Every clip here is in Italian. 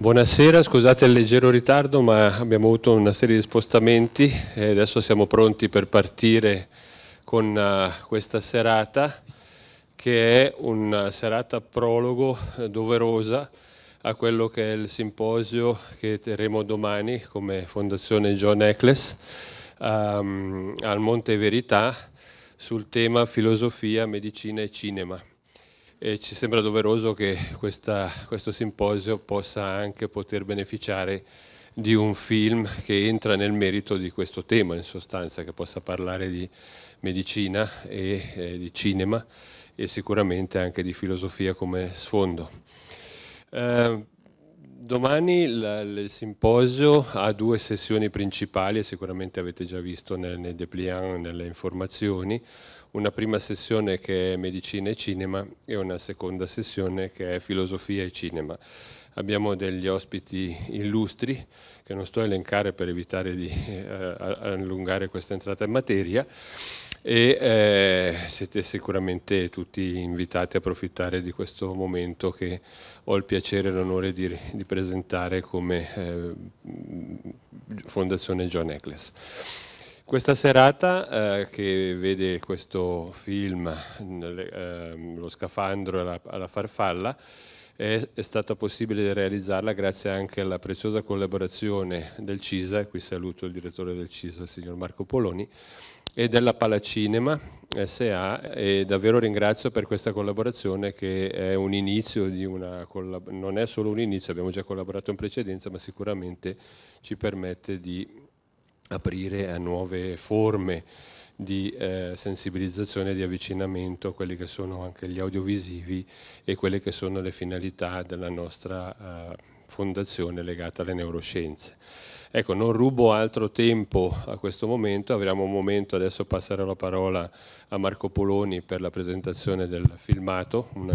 Buonasera, scusate il leggero ritardo ma abbiamo avuto una serie di spostamenti e adesso siamo pronti per partire con uh, questa serata che è una serata prologo eh, doverosa a quello che è il simposio che terremo domani come Fondazione John Eccles um, al Monte Verità sul tema filosofia, medicina e cinema e ci sembra doveroso che questa, questo simposio possa anche poter beneficiare di un film che entra nel merito di questo tema in sostanza, che possa parlare di medicina e eh, di cinema e sicuramente anche di filosofia come sfondo. Eh, Domani il, il, simposio ha due sessioni principali e sicuramente avete già visto nel, nel dépliant, nelle informazioni, una prima sessione che è medicina e cinema e una seconda sessione che è filosofia e cinema. Abbiamo degli ospiti illustri che non sto a elencare per evitare di eh, allungare questa entrata in materia e eh, siete sicuramente tutti invitati a approfittare di questo momento che ho il piacere e l'onore di, di presentare come eh, Fondazione John Eccles. Questa serata eh, che vede questo film, ehm, Lo scafandro e la, alla farfalla, è, è stata possibile realizzarla grazie anche alla preziosa collaborazione del CISA, qui saluto il direttore del CISA, il signor Marco Poloni, e della Palacinema SA e davvero ringrazio per questa collaborazione che è un inizio di una non è solo un inizio, abbiamo già collaborato in precedenza, ma sicuramente ci permette di aprire a nuove forme di eh, sensibilizzazione e di avvicinamento a quelli che sono anche gli audiovisivi e quelle che sono le finalità della nostra eh, fondazione legata alle neuroscienze. Ecco, non rubo altro tempo a questo momento, avremo un momento adesso passerò la parola a Marco Poloni per la presentazione del filmato, un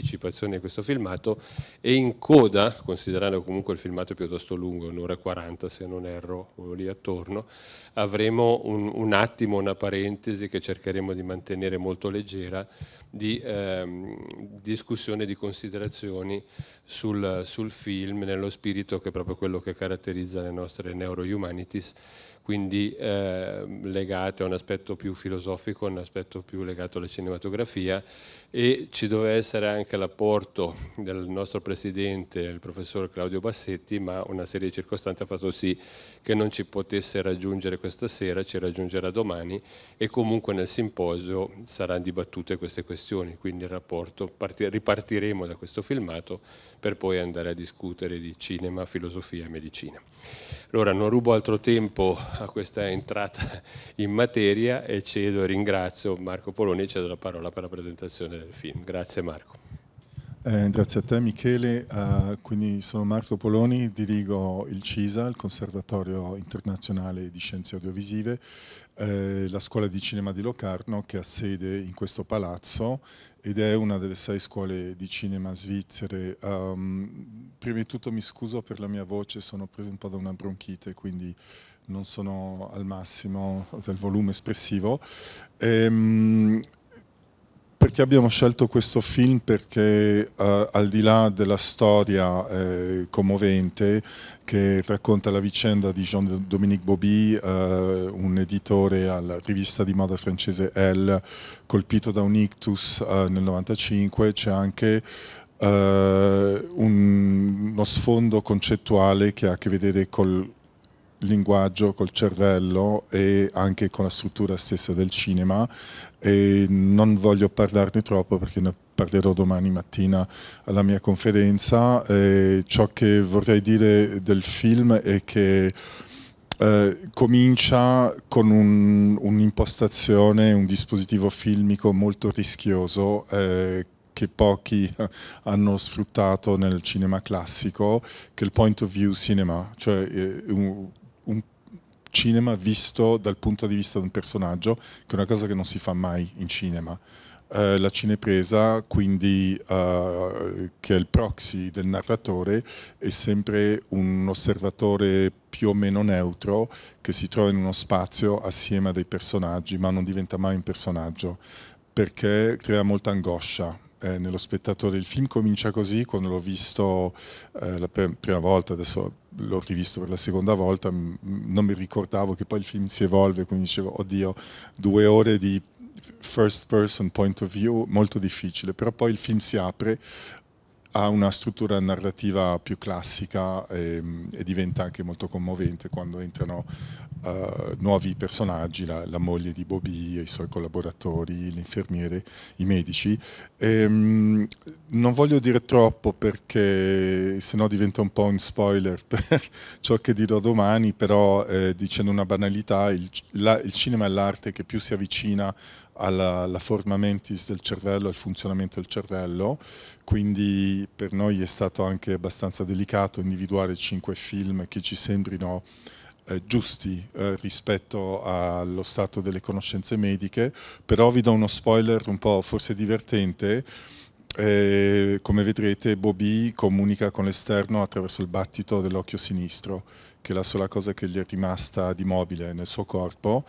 anticipazione di questo filmato e in coda, considerando comunque il filmato piuttosto lungo, un'ora e quaranta se non erro, lì attorno, avremo un, un, attimo, una parentesi che cercheremo di mantenere molto leggera di ehm, discussione, di considerazioni sul, sul film, nello spirito che è proprio quello che caratterizza le nostre neuro-humanities quindi eh, legate a un aspetto più filosofico, un aspetto più legato alla cinematografia e ci doveva essere anche l'apporto del nostro presidente, il professor Claudio Bassetti, ma una serie di circostanze ha fatto sì che non ci potesse raggiungere questa sera, ci raggiungerà domani e comunque nel simposio saranno dibattute queste questioni, quindi il rapporto, ripartiremo da questo filmato per poi andare a discutere di cinema, filosofia e medicina. Allora non rubo altro tempo a questa entrata in materia e cedo e ringrazio Marco Poloni e cedo la parola per la presentazione del film. Grazie Marco. Eh, grazie a te Michele, uh, quindi sono Marco Poloni, dirigo il CISA, il Conservatorio Internazionale di Scienze Audiovisive eh, la scuola di cinema di Locarno che ha sede in questo palazzo ed è una delle sei scuole di cinema svizzere. Um, prima di tutto mi scuso per la mia voce, sono preso un po' da una bronchite, quindi non sono al massimo del volume espressivo. Um, perché abbiamo scelto questo film? Perché eh, al di là della storia eh, commovente che racconta la vicenda di Jean-Dominique Bobby, eh, un editore alla rivista di moda francese Elle, colpito da un ictus eh, nel 95, c'è anche eh, un, uno sfondo concettuale che ha a che vedere col linguaggio, col cervello e anche con la struttura stessa del cinema e non voglio parlarne troppo perché ne parlerò domani mattina alla mia conferenza. E ciò che vorrei dire del film è che eh, comincia con un'impostazione, un, un dispositivo filmico molto rischioso eh, che pochi hanno sfruttato nel cinema classico, che è il point of view cinema, cioè eh, un, cinema visto dal punto di vista di un personaggio, che è una cosa che non si fa mai in cinema. Eh, la cinepresa, quindi eh, che è il proxy del narratore, è sempre un osservatore più o meno neutro che si trova in uno spazio assieme a dei personaggi, ma non diventa mai un personaggio perché crea molta angoscia, eh, nello spettatore. Il film comincia così, quando l'ho visto eh, la prima volta, adesso l'ho rivisto per la seconda volta, non mi ricordavo che poi il film si evolve, quindi dicevo, oddio, due ore di first person point of view molto difficile, però poi il film si apre ha una struttura narrativa più classica e, ehm, e diventa anche molto commovente quando entrano uh, nuovi personaggi, la, la, moglie di Bobby, i suoi collaboratori, l'infermiere, i medici. E, um, non voglio dire troppo perché sennò diventa un po' un spoiler per ciò che dirò domani, però eh, dicendo una banalità, il, la, il cinema è l'arte che più si avvicina alla, alla forma mentis del cervello, al funzionamento del cervello, quindi per noi è stato anche abbastanza delicato individuare cinque film che ci sembrino eh, giusti eh, rispetto allo stato delle conoscenze mediche, però vi do uno spoiler un po' forse divertente. Eh, come vedrete Bobby comunica con l'esterno attraverso il battito dell'occhio sinistro, che è la sola cosa che gli è rimasta di mobile nel suo corpo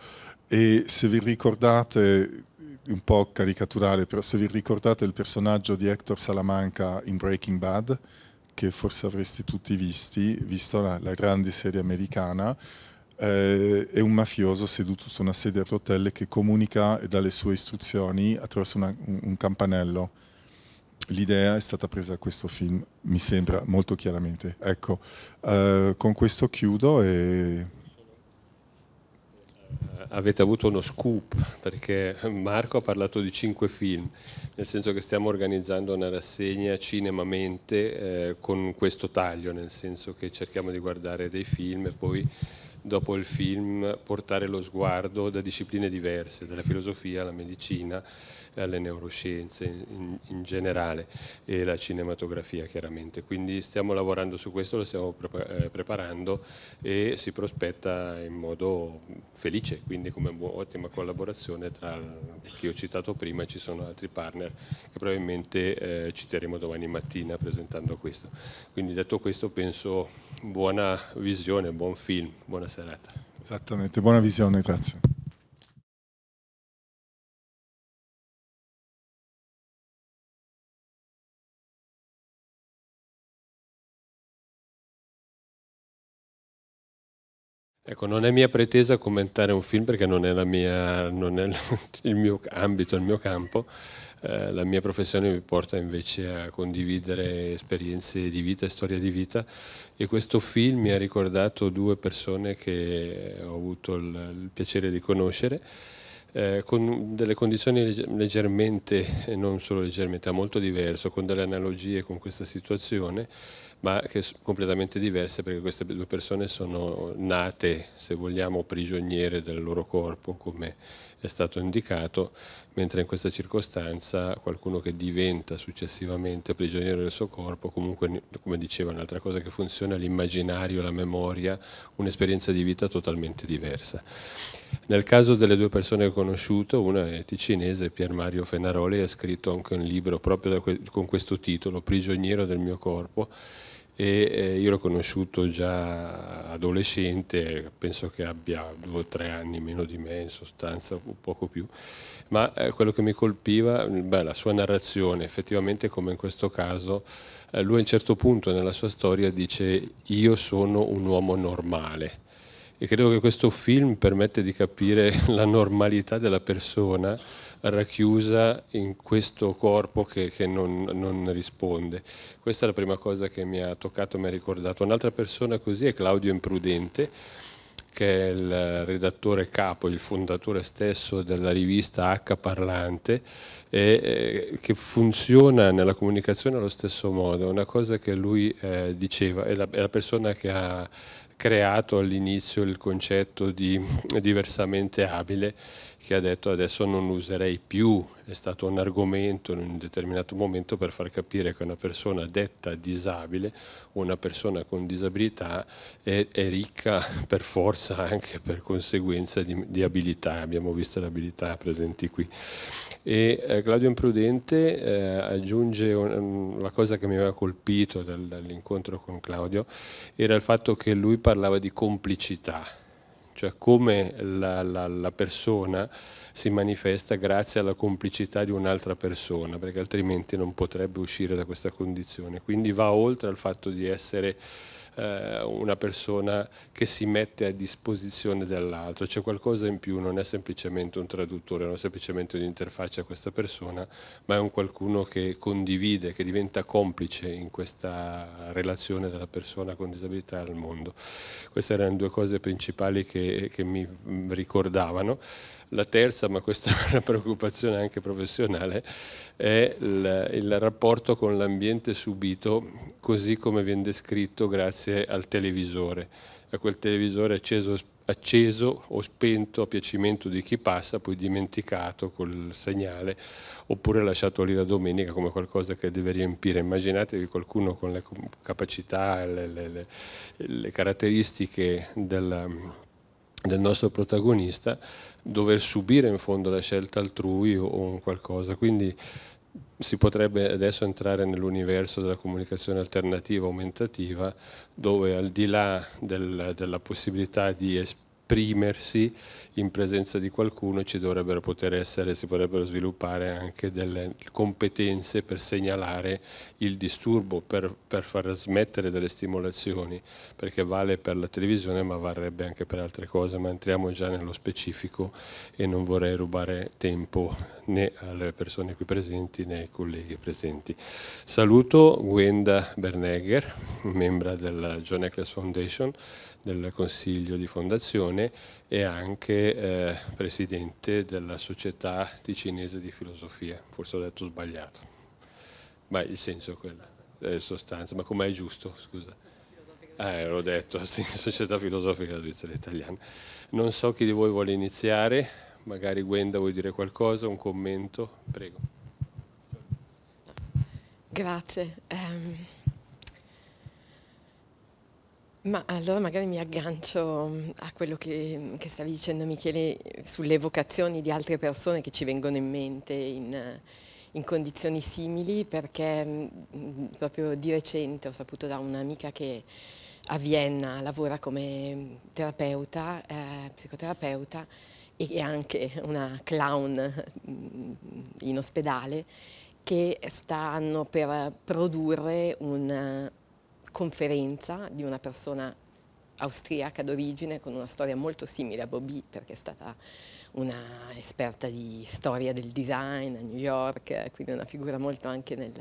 e se vi ricordate, un po' caricaturale, però se vi ricordate il personaggio di Hector Salamanca in Breaking Bad, che forse avreste tutti visti, visto la, la grande serie americana, eh, è un mafioso seduto su una sedia a rotelle che comunica e dà le sue istruzioni attraverso una, un, un campanello. L'idea è stata presa da questo film, mi sembra molto chiaramente. Ecco, eh, con questo chiudo e avete avuto uno scoop, perché Marco ha parlato di cinque film, nel senso che stiamo organizzando una rassegna cinemamente eh, con questo taglio, nel senso che cerchiamo di guardare dei film e poi dopo il film portare lo sguardo da discipline diverse, dalla filosofia alla medicina alle neuroscienze in, in generale e la cinematografia chiaramente. Quindi stiamo lavorando su questo, lo stiamo pre eh, preparando e si prospetta in modo felice, quindi come ottima collaborazione tra chi ho citato prima ci sono altri partner che probabilmente eh, citeremo domani mattina presentando questo. Quindi detto questo penso buona visione, buon film, buona serata. Esattamente, buona visione, grazie. Ecco, non è mia pretesa commentare un film perché non è, mia, non è il mio ambito, il mio campo. Eh, la mia professione mi porta invece a condividere esperienze di vita e storie di vita e questo film mi ha ricordato due persone che ho avuto il, il piacere di conoscere. Eh, con delle condizioni leggermente, e non solo leggermente, ma molto diverse, con delle analogie con questa situazione, ma che sono completamente diverse perché queste due persone sono nate, se vogliamo, prigioniere del loro corpo come è stato indicato, mentre in questa circostanza qualcuno che diventa successivamente prigioniero del suo corpo, comunque come diceva un'altra cosa che funziona, l'immaginario, la memoria, un'esperienza di vita totalmente diversa. Nel caso delle due persone che ho conosciuto, una è ticinese, Pier Mario Fenaroli, ha scritto anche un libro proprio con questo titolo, Prigioniero del mio corpo, e eh, io l'ho conosciuto già adolescente, penso che abbia due o tre anni meno di me in sostanza, o poco più, ma eh, quello che mi colpiva, beh, la sua narrazione, effettivamente come in questo caso, eh, lui a un certo punto nella sua storia dice io sono un uomo normale, e credo che questo film permette di capire la normalità della persona racchiusa in questo corpo che, che non, non, risponde. Questa è la prima cosa che mi ha toccato, mi ha ricordato. Un'altra persona così è Claudio Imprudente, che è il redattore capo, il fondatore stesso della rivista H Parlante, e, e, eh, che funziona nella comunicazione allo stesso modo. Una cosa che lui eh, diceva, è la, è la persona che ha creato all'inizio il concetto di diversamente abile che ha detto adesso non userei più, è stato un argomento in un determinato momento per far capire che una persona detta disabile, una persona con disabilità è, è ricca per forza anche per conseguenza di, di abilità, abbiamo visto le abilità presenti qui. E, eh, Claudio Imprudente eh, aggiunge un, la cosa che mi aveva colpito dal, dall'incontro con Claudio, era il fatto che lui parlava di complicità cioè come la, la, la, persona si manifesta grazie alla complicità di un'altra persona, perché altrimenti non potrebbe uscire da questa condizione. Quindi va oltre al fatto di essere eh, una persona che si mette a disposizione dell'altro, c'è qualcosa in più, non è semplicemente un traduttore, non è semplicemente un'interfaccia a questa persona, ma è un qualcuno che condivide, che diventa complice in questa relazione della persona con disabilità al mondo. Queste erano due cose principali che, che mi ricordavano. La terza, ma questa è una preoccupazione anche professionale, è il, il rapporto con l'ambiente subito così come viene descritto grazie al televisore, a quel televisore acceso, acceso o spento a piacimento di chi passa, poi dimenticato col segnale, oppure lasciato lì la domenica come qualcosa che deve riempire. Immaginatevi qualcuno con le capacità, le, le, le caratteristiche della del nostro protagonista dover subire in fondo la scelta altrui o un qualcosa. Quindi si potrebbe adesso entrare nell'universo della comunicazione alternativa aumentativa dove al di là del, della possibilità di esprimere esprimersi in presenza di qualcuno e ci dovrebbero poter essere, si potrebbero sviluppare anche delle competenze per segnalare il disturbo, per, per far smettere delle stimolazioni, perché vale per la televisione ma varrebbe anche per altre cose, ma entriamo già nello specifico e non vorrei rubare tempo né alle persone qui presenti né ai colleghi presenti. Saluto Gwenda Bernegger, membra della John Eccles Foundation, del consiglio di fondazione e anche eh, presidente della società ticinese di filosofia, forse ho detto sbagliato, ma il senso è quello, è sostanza, ma com'è giusto, scusa. Eh, l'ho detto, sì, società filosofica svizzera italiana. Non so chi di voi vuole iniziare, magari Gwenda vuoi dire qualcosa, un commento, prego. Grazie. Um... Ma allora magari mi aggancio mm, a quello che, mm, che stavi dicendo Michele sulle vocazioni di altre persone che ci vengono in mente in, eh, in condizioni simili perché mm, proprio di recente ho saputo da un'amica che a Vienna lavora come terapeuta, eh, psicoterapeuta e anche una clown in ospedale che stanno per produrre un conferenza di una persona austriaca d'origine con una storia molto simile a Bobby perché è stata una esperta di storia del design a New York, quindi una figura molto anche nel,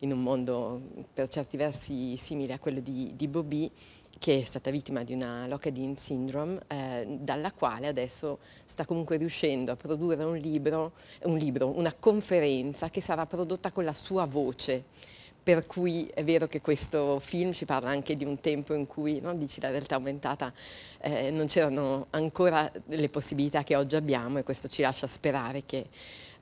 in un mondo per certi versi simile a quello di, di Bobby che è stata vittima di una Lockheed in syndrome eh, dalla quale adesso sta comunque riuscendo a produrre un libro, un libro, una conferenza che sarà prodotta con la sua voce per cui è vero che questo film ci parla anche di un tempo in cui, no, dici la realtà aumentata, eh, non c'erano ancora le possibilità che oggi abbiamo e questo ci lascia sperare che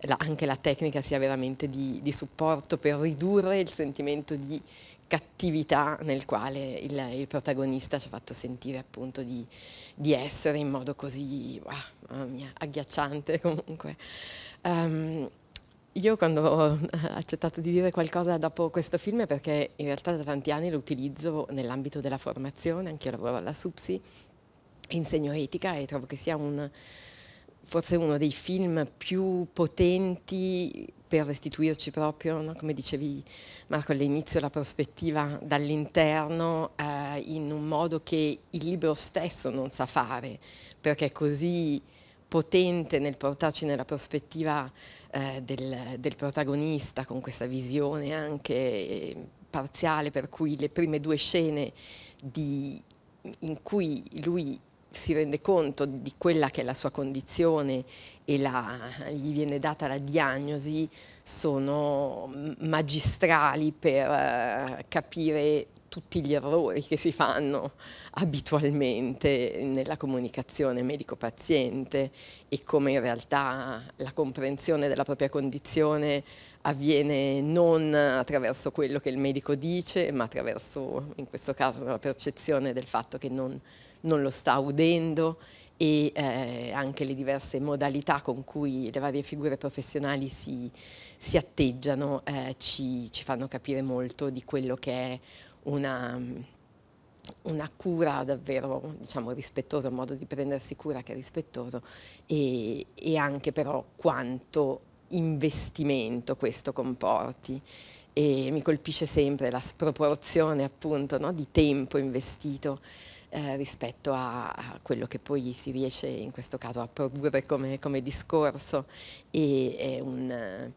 la, anche la tecnica sia veramente di, di, supporto per ridurre il sentimento di cattività nel quale il, il protagonista ci ha fatto sentire appunto di, di essere in modo così wow, ah, mia, agghiacciante comunque. Um, consiglio quando ho eh, accettato di dire qualcosa dopo questo film è perché in realtà da tanti anni lo utilizzo nell'ambito della formazione, anche io lavoro alla SUPSI, insegno etica e trovo che sia un, forse uno dei film più potenti per restituirci proprio, no? come dicevi Marco all'inizio, la prospettiva dall'interno eh, in un modo che il libro stesso non sa fare, perché così potente nel portarci nella prospettiva eh, del, del, protagonista con questa visione anche eh, parziale per cui le prime due scene di, in cui lui si rende conto di quella che è la sua condizione e la, gli viene data la diagnosi sono mm, magistrali per eh, capire tutti gli errori che si fanno abitualmente nella comunicazione medico-paziente e come in realtà la comprensione della propria condizione avviene non attraverso quello che il medico dice, ma attraverso, in questo caso, la percezione del fatto che non non lo sta udendo e eh, anche le diverse modalità con cui le varie figure professionali si, si atteggiano eh, ci, ci, fanno capire molto di quello che è una, una cura davvero diciamo, rispettosa, un modo di prendersi cura che è rispettoso e, e anche però quanto investimento questo comporti e mi colpisce sempre la sproporzione appunto no, di tempo investito eh, rispetto a, a, quello che poi si riesce in questo caso a produrre come, come discorso e è un,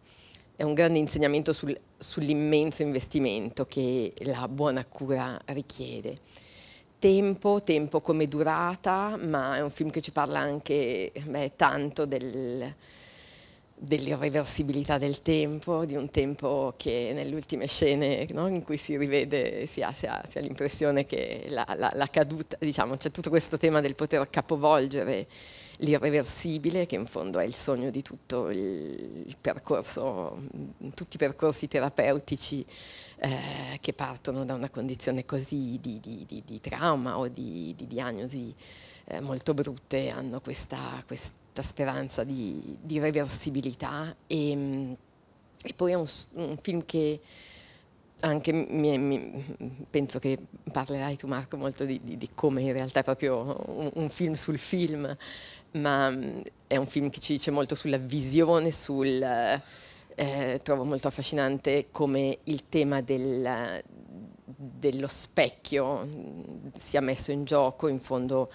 è un, grande insegnamento sul, sull'immenso investimento che la buona cura richiede. Tempo, tempo come durata, ma è un film che ci parla anche beh, tanto del, dell'irreversibilità del tempo, di un tempo che nelle ultime scene no, in cui si rivede si ha, ha, ha l'impressione che la, la, la caduta, diciamo, c'è tutto questo tema del poter capovolgere l'irreversibile che in fondo è il sogno di tutto il percorso, tutti i percorsi terapeutici eh, che partono da una condizione così di, di, di, di trauma o di diagnosi eh, molto brutte hanno questa, questa speranza di, di reversibilità e, mm, e, poi è un, un film che anche mi, mi, penso che parlerai tu Marco molto di, di, di come in realtà è proprio un, un, film sul film, ma mm, è un film che ci dice molto sulla visione, sul... Eh, trovo molto affascinante come il tema del, dello specchio mm, sia messo in gioco, in fondo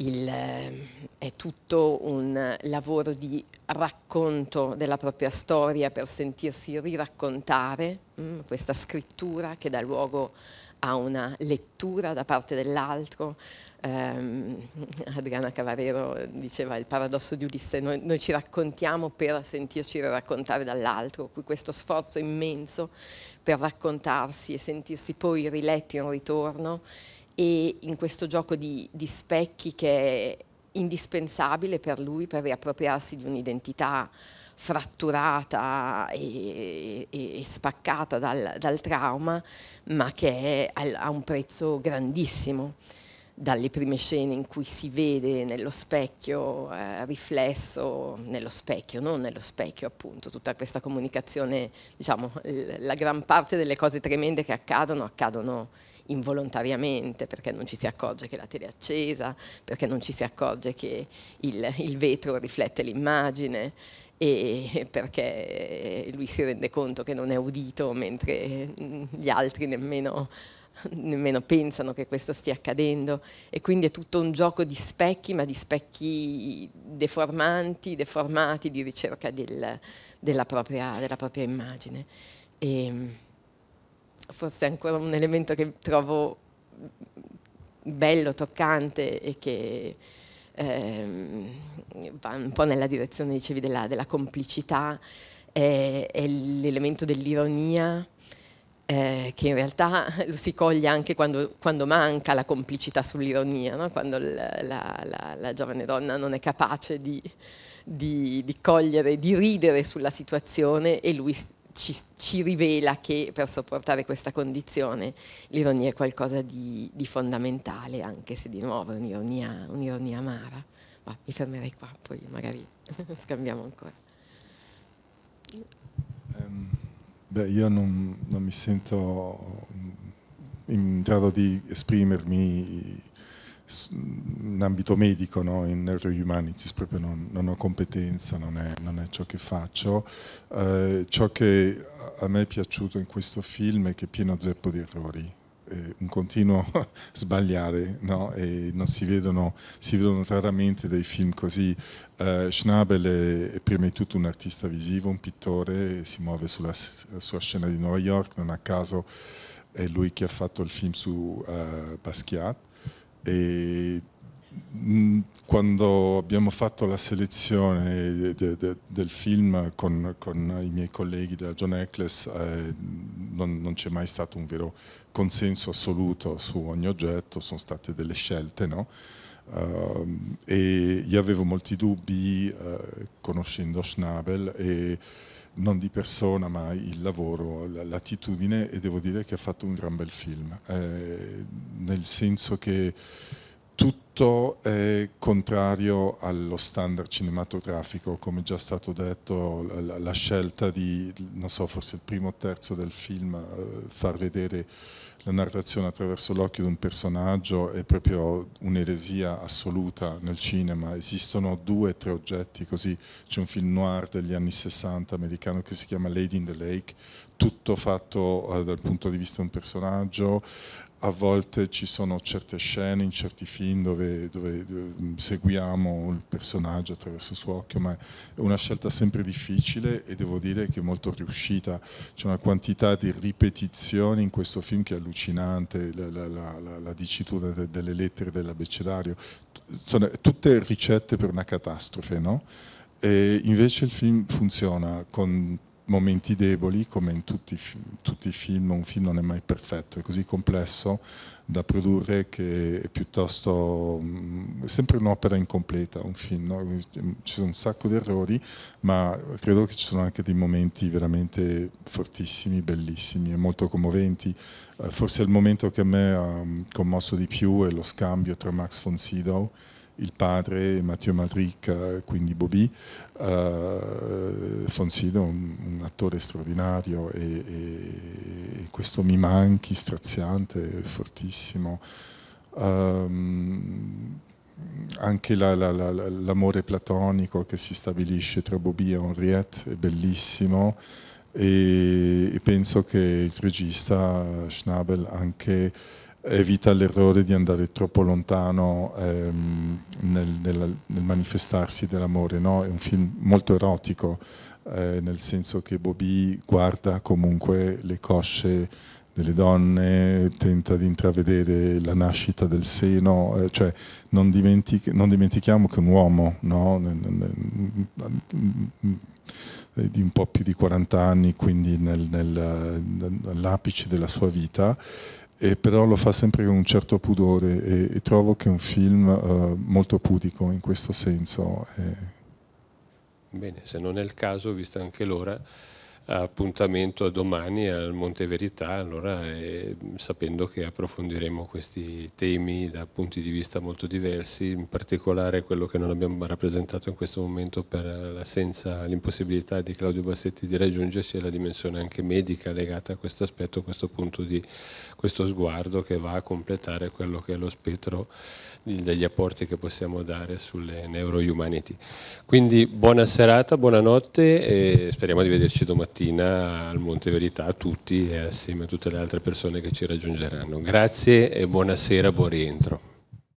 il, eh, è tutto un lavoro di racconto della propria storia per sentirsi riraccontare, mh, mm, questa scrittura che dà luogo a una lettura da parte dell'altro. Um, Adriana Cavarero diceva il paradosso di Ulisse, noi, noi ci raccontiamo per sentirci raccontare dall'altro, questo sforzo immenso per raccontarsi e sentirsi poi riletti in ritorno e in questo gioco di, di specchi che è indispensabile per lui per riappropriarsi di un'identità fratturata e, e, e spaccata dal, dal, trauma, ma che ha un prezzo grandissimo. Dalle prime scene in cui si vede nello specchio, eh, riflesso nello specchio, non nello specchio appunto, tutta questa comunicazione, diciamo, la gran parte delle cose tremende che accadono, accadono involontariamente perché non ci si accorge che la tele è accesa, perché non ci si accorge che il, il vetro riflette l'immagine e perché lui si rende conto che non è udito mentre gli altri nemmeno, nemmeno, pensano che questo stia accadendo e quindi è tutto un gioco di specchi ma di specchi deformanti, deformati di ricerca del, della, propria, della, propria, immagine. E, ehm, forse è ancora un elemento che trovo bello, toccante e che ehm, va un po' nella direzione, dicevi, della, della complicità, è, è l'elemento dell'ironia, eh, che in realtà lo si coglie anche quando, quando manca la complicità sull'ironia, no? quando la, la, la, la, giovane donna non è capace di, di, di cogliere, di ridere sulla situazione e lui ci, ci, rivela che per sopportare questa condizione l'ironia è qualcosa di, di, fondamentale, anche se di nuovo è un'ironia, un amara. Ma mi fermerei qua, poi magari scambiamo ancora. Um, beh, io non, non mi sento in grado di esprimermi Mm, in ambito medico, no? in neuro-humanities, proprio non, non, ho competenza, non è, non è ciò che faccio. Eh, ciò che a me è piaciuto in questo film è che è pieno zeppo di errori, eh, un continuo sbagliare, no? e non si vedono, si vedono raramente dei film così. Eh, Schnabel è, è, prima di tutto un artista visivo, un pittore, si muove sulla, sulla scena di New York, non a caso è lui che ha fatto il film su uh, Basquiat e mm, quando abbiamo fatto la selezione de, de, del film con, con, i miei colleghi della John Eccles eh, non, non c'è mai stato un vero consenso assoluto su ogni oggetto, sono state delle scelte, no? Uh, e io avevo molti dubbi uh, conoscendo Schnabel e non di persona ma il lavoro, l'attitudine e devo dire che ha fatto un gran bel film, eh, nel senso che tutto è contrario allo standard cinematografico, come già stato detto, la, la scelta di, non so, forse il primo o terzo del film, eh, far vedere la narrazione attraverso l'occhio di un personaggio è proprio un'eresia assoluta nel cinema. Esistono due o tre oggetti così. C'è un film noir degli anni 60 americano che si chiama Lady in the Lake, tutto fatto eh, dal punto di vista di un personaggio, a volte ci sono certe scene in certi film dove, dove, mm, seguiamo il personaggio attraverso il suo occhio, ma è una scelta sempre difficile e devo dire che è molto riuscita. C'è una quantità di ripetizioni in questo film che è allucinante, la, la, la, la dicitura delle lettere dell'abecedario, sono tutte ricette per una catastrofe, no? E invece il film funziona con momenti deboli, come in tutti, tutti, i film, un film non è mai perfetto, è così complesso da produrre che è piuttosto è mm, sempre un'opera incompleta, un film, no? Mm, ci sono un sacco di errori, ma credo che ci sono anche dei momenti veramente fortissimi, bellissimi e molto commoventi. Eh, forse il momento che a me ha mm, commosso di più è lo scambio tra Max von Sydow il padre Matteo Madric, quindi Bobì, eh, Fonsido è un, un, attore straordinario e, e, questo mi manchi, straziante, fortissimo. Um, anche l'amore la, la, la, platonico che si stabilisce tra Bobì e Henriette è bellissimo e, e penso che il regista Schnabel anche evita l'errore di andare troppo lontano ehm, nel, nella, nel, manifestarsi dell'amore. No? È un film molto erotico, eh, nel senso che Bobby guarda comunque le cosce delle donne, tenta di intravedere la nascita del seno, eh, cioè non, dimentichi, non, dimentichiamo che un uomo no? Mm, di un po' più di 40 anni, quindi nel, nel, all'apice della sua vita, eh, però lo fa sempre con un certo pudore e, e trovo che è un film eh, molto pudico in questo senso. Eh. Bene, se non è il caso, vista anche l'ora, appuntamento a domani al Monte Verità, allora, eh, sapendo che approfondiremo questi temi da punti di vista molto diversi, in particolare quello che non abbiamo rappresentato in questo momento per l'assenza, l'impossibilità di Claudio Bassetti di raggiungerci è la dimensione anche medica legata a questo aspetto, a questo punto di questo sguardo che va a completare quello che è lo spettro degli apporti che possiamo dare sulle neuro-humanity. Quindi buona serata, buonanotte e speriamo di vederci domani mattina al Monte Verità a tutti e assieme a tutte le altre persone che ci raggiungeranno. Grazie e buonasera, buon rientro.